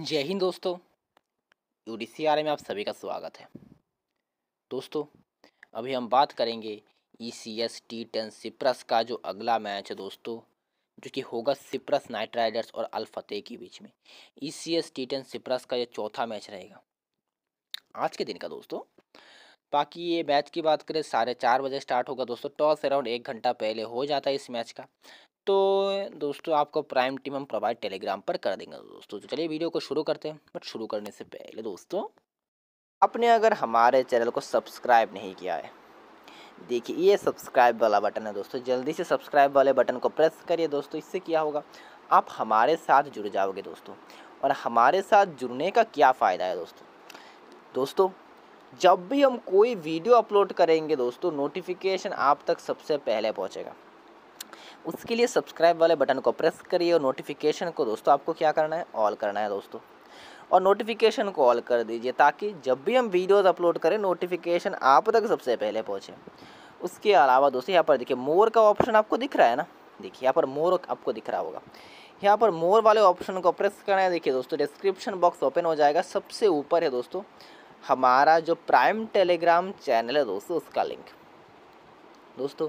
जय हिंद दोस्तों UDC are में आप सभी का स्वागत है दोस्तों अभी हम बात करेंगे E C S T ten Cyprus का जो अगला मैच है दोस्तों जो कि होगा सिप्रस नाइट राइडर्स और अलफतेह के बीच में E C S T ten Cyprus का ये चौथा मैच रहेगा आज के दिन का दोस्तों बाकी ये मैच की बात करें साढ़े चार बजे स्टार्ट होगा दोस्तों टॉस अराउंड एक घंटा पहले हो जाता है इस मैच का तो दोस्तों आपको प्राइम टीम हम प्रोवाइड टेलीग्राम पर कर देंगे दोस्तों तो चलिए वीडियो को शुरू करते हैं बट शुरू करने से पहले दोस्तों आपने अगर हमारे चैनल को सब्सक्राइब नहीं किया है देखिए ये सब्सक्राइब वाला बटन है दोस्तों जल्दी से सब्सक्राइब वाले बटन को प्रेस करिए दोस्तों इससे क्या होगा आप हमारे साथ जुड़ जाओगे दोस्तों और हमारे साथ जुड़ने का क्या फ़ायदा है दोस्तों दोस्तों जब भी हम कोई वीडियो अपलोड करेंगे दोस्तों नोटिफिकेशन आप तक सबसे पहले पहुँचेगा उसके लिए सब्सक्राइब वाले बटन को प्रेस करिए और नोटिफिकेशन को दोस्तों आपको क्या करना है ऑल करना है दोस्तों और नोटिफिकेशन को ऑल कर दीजिए ताकि जब भी हम वीडियोज़ अपलोड करें नोटिफिकेशन आप तक सबसे पहले पहुँचे उसके अलावा दोस्तों यहाँ पर देखिए मोर का ऑप्शन आपको दिख रहा है ना देखिए यहाँ पर मोर आपको दिख रहा होगा यहाँ पर मोर वाले ऑप्शन को प्रेस करना है देखिए दोस्तों डिस्क्रिप्शन बॉक्स ओपन हो जाएगा सबसे ऊपर है दोस्तों हमारा जो प्राइम टेलीग्राम चैनल है दोस्तों उसका लिंक दोस्तों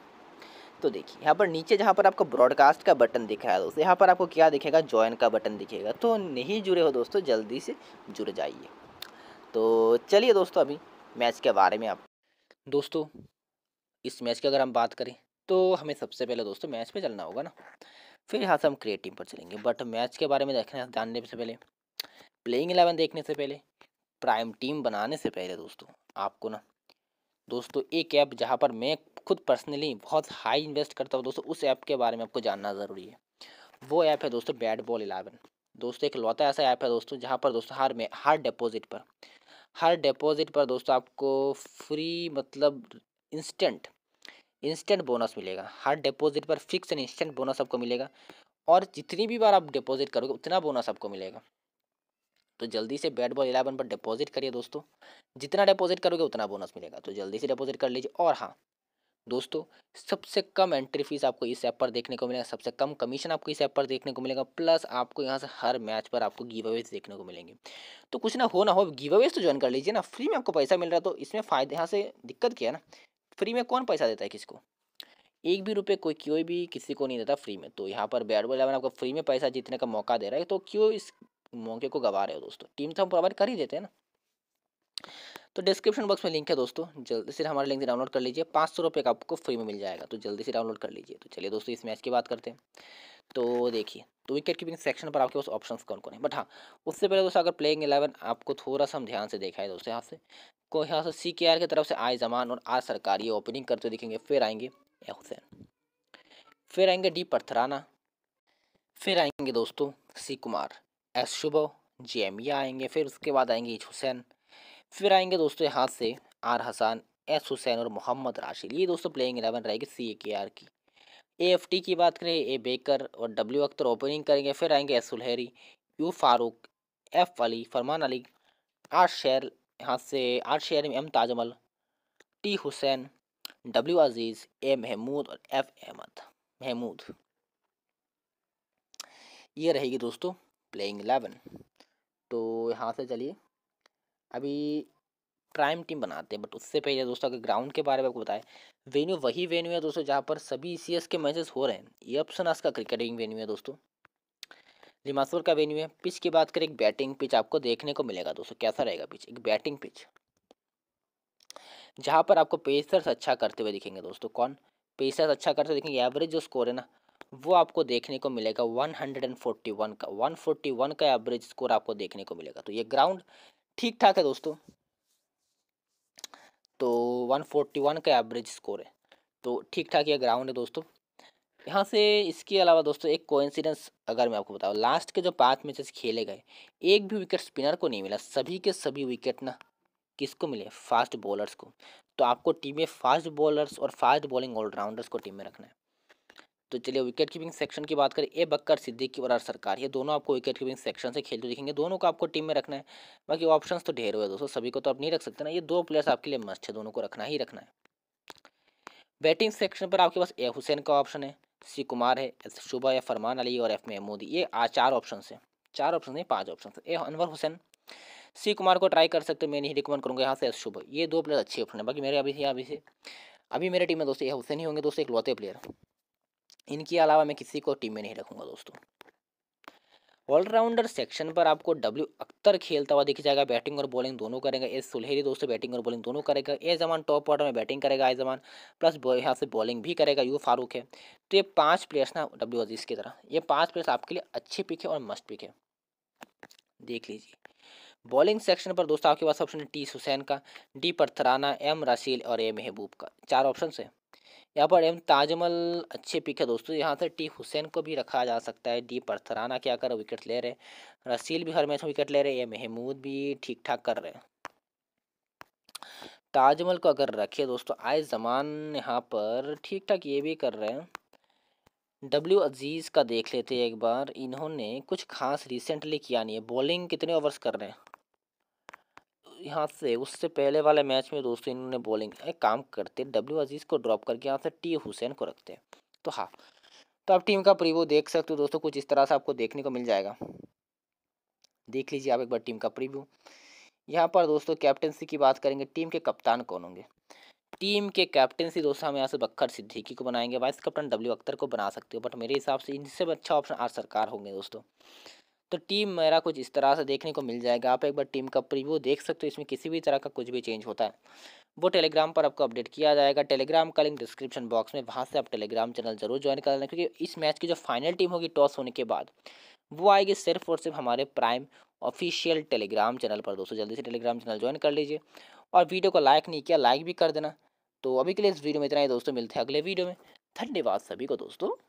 तो देखिए यहाँ पर नीचे जहाँ पर आपको ब्रॉडकास्ट का बटन दिख रहा है दोस्तों यहाँ पर आपको क्या दिखेगा ज्वाइन का बटन दिखेगा तो नहीं जुड़े हो दोस्तों जल्दी से जुड़ जाइए तो चलिए दोस्तों अभी मैच के बारे में आप दोस्तों इस मैच की अगर हम बात करें तो हमें सबसे पहले दोस्तों मैच पर चलना होगा ना फिर यहाँ से हम क्रिएट टीम पर चलेंगे बट मैच के बारे में देखने जानने से पहले प्लेइंग एलेवन देखने से पहले प्राइम टीम बनाने से पहले दोस्तों आपको ना दोस्तों एक ऐप जहाँ पर मैं खुद पर्सनली बहुत हाई इन्वेस्ट करता हूँ दोस्तों उस ऐप के बारे में आपको जानना ज़रूरी है वो ऐप है दोस्तों बैट बॉल इलेवन दोस्तों एक लौता ऐसा ऐप है दोस्तों जहाँ पर दोस्तों हर में हर डिपॉजिट पर हर डिपॉजिट पर दोस्तों आपको फ्री मतलब इंस्टेंट इंस्टेंट बोनस मिलेगा हर डिपॉजिट पर फिक्स एंड इंस्टेंट बोनस आपको मिलेगा और जितनी भी बार आप डिपॉजिट करोगे उतना बोनस आपको मिलेगा तो जल्दी से बैट बॉल इलेवन पर डिपॉजिट करिए दोस्तों जितना डिपॉजिट करोगे उतना बोनस मिलेगा तो जल्दी से डिपॉजिट कर लीजिए और हाँ दोस्तों सबसे कम एंट्री फीस आपको इस ऐप पर देखने को मिलेगा सबसे कम कमीशन आपको इस ऐप पर देखने को मिलेगा प्लस आपको यहाँ से हर मैच पर आपको गिव अवेज देखने को मिलेंगे तो कुछ ना हो ना हो गिव अवेज तो ज्वाइन कर लीजिए ना फ्री में आपको पैसा मिल रहा है तो इसमें फ़ायदे यहाँ से दिक्कत क्या है ना फ्री में कौन पैसा देता है किसको एक भी रुपये कोई कोई भी किसी को नहीं देता फ्री में तो यहाँ पर बैट बॉल इलेवन आपको फ्री में पैसा जीतने का मौका दे रहा है तो क्यों इस मौके को गवा रहे हो दोस्तों टीम तो हम प्रोवाइड कर ही देते हैं ना तो डिस्क्रिप्शन बॉक्स में लिंक है दोस्तों जल्दी से हमारा लिंक डाउनलोड कर लीजिए पाँच सौ रुपये का आपको फ्री में मिल जाएगा तो जल्दी से डाउनलोड कर लीजिए तो चलिए दोस्तों इस मैच की बात करते हैं तो देखिए तो विकेट कीपिंग सेक्शन पर आपके पास ऑप्शन कौन कौन है बट हाँ उससे पहले दोस्तों अगर प्लेइंग एलेवन आपको थोड़ा सा हम ध्यान से देखा है दोस्तों यहाँ से को यहाँ से सी आर की तरफ से आए जमान और आज सरकार ओपनिंग करते दिखेंगे फिर आएंगे हुसैन फिर आएंगे डी पर्थराना फिर आएंगे दोस्तों C Kumar S Shubh J M या आएंगे फिर उसके बाद आएंगे इच हुसैन फिर आएंगे दोस्तों यहाँ से आर हसान एस हुसैन और मोहम्मद राशिद ये दोस्तों प्लेइंग एलेवन रहेगी सी ए के आर की ए एफ टी की बात करें ए बेकर और डब्ल्यू अख्तर ओपनिंग करेंगे फिर आएंगे S Sulehri U Farooq F Ali Farman Ali R Sher यहाँ से आर शेर में M Tajamal T Hussain W Aziz A Mahmood और एफ अहमद महमूद ये रहेगी दोस्तों प्लेइंग एलेवन तो यहाँ से चलिए अभी प्राइम टीम बनाते हैं बट उससे पहले दोस्तों अगर ग्राउंड के बारे में आपको बताएं वेन्यू वही वेन्यू है दोस्तों जहाँ पर सभी ई के मैचेस हो रहे हैं ये ऑप्शन का क्रिकेटिंग वेन्यू है दोस्तों लिमासोर का वेन्यू है पिच की बात करें एक बैटिंग पिच आपको देखने को मिलेगा दोस्तों कैसा रहेगा पिच एक बैटिंग पिच जहाँ पर आपको पेसर्स अच्छा करते हुए दिखेंगे दोस्तों कौन पेसर्स अच्छा करते हुए दिखेंगे एवरेज जो स्कोर है ना वो आपको देखने को मिलेगा 141 का 141 का एवरेज स्कोर आपको देखने को मिलेगा तो ये ग्राउंड ठीक ठाक है दोस्तों तो 141 का एवरेज स्कोर है तो ठीक ठाक ये ग्राउंड है दोस्तों यहाँ से इसके अलावा दोस्तों एक कोइंसिडेंस अगर मैं आपको बताऊँ लास्ट के जो पाँच मैचेस खेले गए एक भी विकेट स्पिनर को नहीं मिला सभी के सभी विकेट ना किसको मिले फास्ट बॉलर्स को तो आपको टीम में फास्ट बॉलर्स और फास्ट बॉलिंग ऑलराउंडर्स को टीम में रखना है तो चलिए विकेट कीपिंग सेक्शन की बात करें ए बकर सिद्दीकी और अर सरकार ये दोनों आपको विकेट कीपिंग सेक्शन से खेलते दिखेंगे दोनों को आपको टीम में रखना है बाकी ऑप्शन तो ढेर हुए दोस्तों सभी को तो आप नहीं रख सकते ना ये दो प्लेयर्स आपके लिए मस्त है दोनों को रखना ही रखना है बैटिंग सेक्शन पर आपके पास ए हुसैन का ऑप्शन है सी कुमार है एस शुभा या फरमान अली और एफ महमूदी ये चार ऑप्शन है चार ऑप्शन है पाँच option A Anwar Hussain C Kumar को ट्राई कर सकते हो मैं नहीं रिकमेंड करूँगा यहाँ से एस शुभ ये दो प्लेयर अच्छे ऑप्शन है बाकी मेरे अभी से अभी से अभी मेरे टीम में दोस्तों ए हुसैन ही होंगे दोस्तों एक लौते प्लेयर इनके अलावा मैं किसी को टीम में नहीं रखूँगा दोस्तों ऑलराउंडर सेक्शन पर आपको डब्ल्यू अख्तर खेलता हुआ दिख जाएगा बैटिंग और बॉलिंग दोनों करेगा ए सुलहरी दोस्तों बैटिंग और बॉलिंग दोनों करेगा ए जमान टॉप ऑर्डर में बैटिंग करेगा ए जमान प्लस यहाँ से बॉलिंग भी करेगा यू फारूक है तो ये पांच प्लेयर्स ना डब्ल्यू अजीज़ की तरह ये पांच प्लेयर्स आपके लिए अच्छे पिक है और मस्ट पिक है देख लीजिए बॉलिंग सेक्शन पर दोस्तों आपके पास ऑप्शन है टी हुसैन का डी परथराना एम रसील और ए महबूब का चार ऑप्शन है यहाँ पर एम ताजमल अच्छे पिक है दोस्तों यहाँ से टी हुसैन को भी रखा जा सकता है डी परसराना क्या कर विकेट ले रहे रसील भी हर मैच में विकेट ले रहे ये महमूद भी ठीक ठाक कर रहे ताजमल को अगर रखे दोस्तों आए जमान यहाँ पर ठीक ठाक ये भी कर रहे हैं डब्ल्यू अजीज़ का देख लेते हैं एक बार इन्होंने कुछ खास रिसेंटली किया नहीं है बॉलिंग कितने ओवर्स कर रहे हैं यहाँ से उससे पहले वाले मैच में दोस्तों इन्होंने बॉलिंग एक काम करते डब्ल्यू अजीज़ को ड्रॉप करके यहाँ से टी हुसैन को रखते हैं तो हाँ तो आप टीम का प्रीव्यू देख सकते हो दोस्तों कुछ इस तरह से आपको देखने को मिल जाएगा देख लीजिए आप एक बार टीम का प्रीव्यू यहाँ पर दोस्तों कैप्टनसी की बात करेंगे टीम के कप्तान कौन होंगे टीम के कैप्टनसी दोस्तों हम यहाँ से बक्कर सिद्दीकी को बनाएंगे वाइस कप्टन डब्ल्यू अख्तर को बना सकते हो बट मेरे हिसाब से इनसे अच्छा ऑप्शन आज सरकार होंगे दोस्तों तो टीम मेरा कुछ इस तरह से देखने को मिल जाएगा आप एक बार टीम का प्रीव्यू देख सकते हो इसमें किसी भी तरह का कुछ भी चेंज होता है वो टेलीग्राम पर आपको अपडेट किया जाएगा टेलीग्राम का लिंक डिस्क्रिप्शन बॉक्स में वहाँ से आप टेलीग्राम चैनल जरूर ज्वाइन कर लेना क्योंकि इस मैच की जो फाइनल टीम होगी टॉस होने के बाद वो आएगी सिर्फ और सिर्फ हमारे प्राइम ऑफिशियल टेलीग्राम चैनल पर दोस्तों जल्दी से टेलीग्राम चैनल ज्वाइन कर लीजिए और वीडियो को लाइक नहीं किया लाइक भी कर देना तो अभी के लिए इस वीडियो में इतना ही दोस्तों मिलते हैं अगले वीडियो में धन्यवाद सभी को दोस्तों